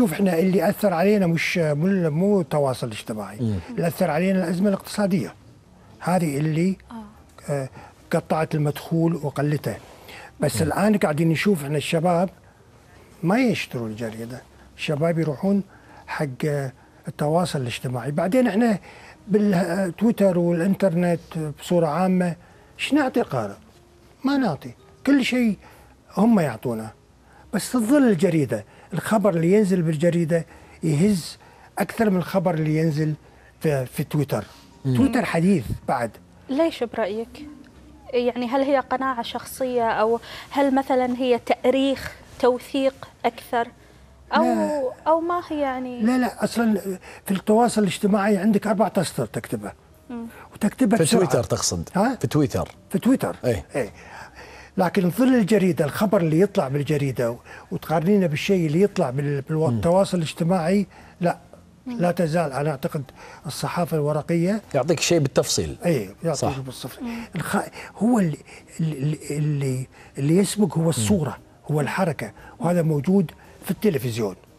شوف احنا اللي اثر علينا مش مو التواصل الاجتماعي اللي اثر علينا الازمه الاقتصاديه هذه اللي آه. آه، قطعت المدخول وقلته بس مم. الان قاعدين نشوف احنا الشباب ما يشتروا الجريده الشباب يروحون حق آه، التواصل الاجتماعي بعدين احنا بالتويتر والانترنت بصوره عامه ايش نعطي قارئ ما نعطي كل شيء هم يعطونه بس تظل الجريدة الخبر اللي ينزل بالجريدة يهز أكثر من الخبر اللي ينزل في, في تويتر مم. تويتر حديث بعد ليش برأيك؟ يعني هل هي قناعة شخصية أو هل مثلا هي تأريخ توثيق أكثر أو لا. أو ما هي يعني لا لا أصلا في التواصل الاجتماعي عندك أربع أسطر تكتبها مم. وتكتبها في تويتر تقصد ها؟ في تويتر في تويتر أي. أي. لكن ظل الجريده الخبر اللي يطلع بالجريده وتقارنينه بالشيء اللي يطلع بالتواصل الاجتماعي لا لا تزال انا اعتقد الصحافه الورقيه يعطيك شيء بالتفصيل اي يعطيك بالتفصيل الخ... هو اللي اللي اللي يسبق هو الصوره هو الحركه وهذا موجود في التلفزيون